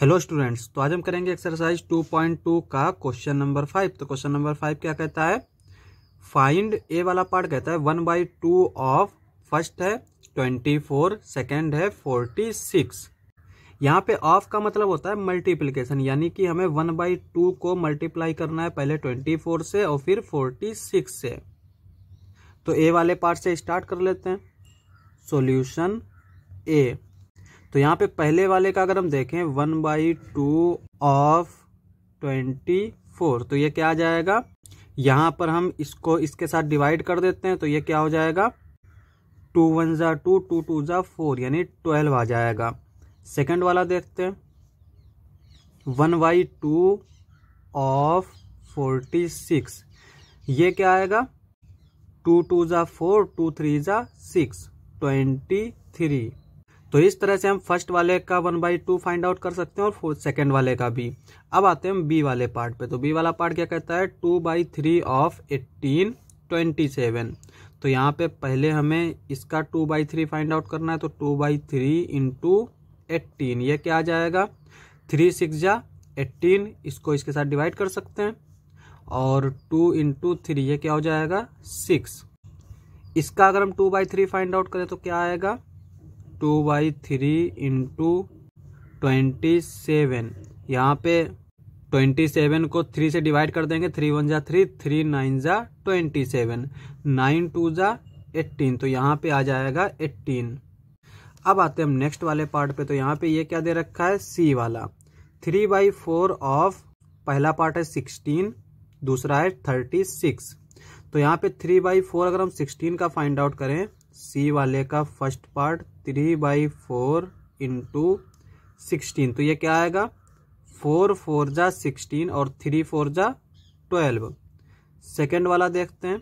hello students तो आज हम करेंगे एक्सरसाइज 2.2 का क्वेश्चन नंबर फाइव तो क्वेश्चन नंबर फाइव क्या कहता है फाइंड ए वाला पार्ट कहता है one by two of first है ट्वेंटी फोर सेकेंड है फोर्टी सिक्स यहाँ पे ऑफ का मतलब होता है मल्टीप्लीकेशन यानी कि हमें वन बाई टू को मल्टीप्लाई करना है पहले ट्वेंटी फोर से और फिर फोर्टी सिक्स से तो ए वाले पार्ट से स्टार्ट कर लेते हैं सोल्यूशन ए तो यहाँ पे पहले वाले का अगर हम देखें one by two of twenty four तो ये क्या आ जाएगा यहाँ पर हम इसको इसके साथ डिवाइड कर देते हैं तो ये क्या हो जाएगा टू वन ज़ा टू टू टू ज़ा फोर यानी ट्वेल्व आ जाएगा सेकंड वाला देखते हैं one by two of forty six ये क्या आएगा टू टू ज़ा फोर टू थ्री ज़ा सिक्स ट्वेंटी थ्री तो इस तरह से हम फर्स्ट वाले का one by two find out कर सकते हैं और सेकेंड वाले का भी अब आते हैं बी वाले पार्ट पे तो बी वाला पार्ट क्या कहता है two by three of eighteen twenty seven तो यहाँ पे पहले हमें इसका two by three find out करना है तो two by three into eighteen ये क्या आ जाएगा थ्री सिक्स जा एट्टीन इसको इसके साथ डिवाइड कर सकते हैं और टू इंटू थ्री ये क्या हो जाएगा सिक्स इसका अगर हम two by three find out करें तो क्या आएगा two by three into twenty seven यहाँ पे ट्वेंटी सेवन को थ्री से डिवाइड कर देंगे थ्री वन जा थ्री थ्री नाइन जा ट्वेंटी सेवन नाइन टू जा एट्टीन तो यहाँ पे आ जाएगा एट्टीन अब आते हैं हम नेक्स्ट वाले पार्ट पे तो यहाँ पे ये क्या दे रखा है सी वाला थ्री बाई फोर ऑफ पहला पार्ट है सिक्सटीन दूसरा है थर्टी सिक्स तो यहाँ पे थ्री बाई फोर अगर हम सिक्सटीन का फाइंड आउट करें सी वाले का first part three by four into sixteen तो ये क्या आएगा फोर फोर जा सिक्सटीन और थ्री फोर जा ट्वेल्व सेकेंड वाला देखते हैं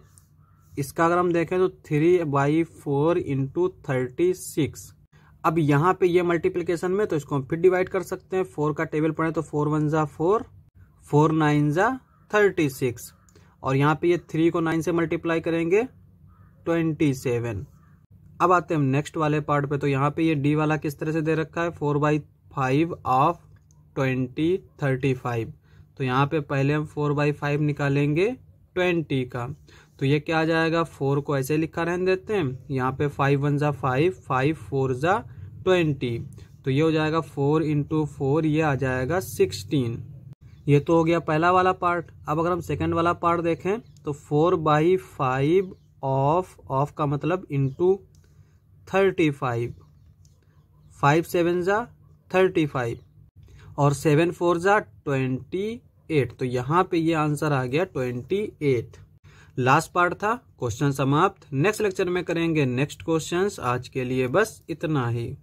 इसका अगर हम देखें तो three by four into thirty six अब यहाँ पे ये मल्टीप्लिकेशन में तो इसको हम फिर डिवाइड कर सकते हैं फोर का टेबल पढ़ें तो फोर वन जा फोर फोर नाइन जा थर्टी सिक्स और यहाँ पे ये थ्री को नाइन से मल्टीप्लाई करेंगे ट्वेंटी सेवन अब आते हैं हम नेक्स्ट वाले पार्ट पे तो यहाँ पे ये डी वाला किस तरह से दे रखा है four by five of twenty thirty five तो यहाँ पे पहले हम फोर बाई फाइव निकालेंगे ट्वेंटी का तो ये क्या आ जाएगा फोर को ऐसे लिखा रहने देते हैं यहाँ पे फाइव वन ज़ा फाइव फाइव फोर ज़ा ट्वेंटी तो ये हो जाएगा फोर इंटू फोर ये आ जाएगा सिक्सटीन ये तो हो गया पहला वाला पार्ट अब अगर हम सेकेंड वाला पार्ट देखें तो four by five of of का मतलब into thirty five five seven ज़ा थर्टी फाइव और सेवन फोर ज़ा ट्वेंटी एट तो यहाँ पे ये आंसर आ गया ट्वेंटी एट लास्ट पार्ट था क्वेश्चन समाप्त नेक्स्ट लेक्चर में करेंगे नेक्स्ट क्वेश्चंस आज के लिए बस इतना ही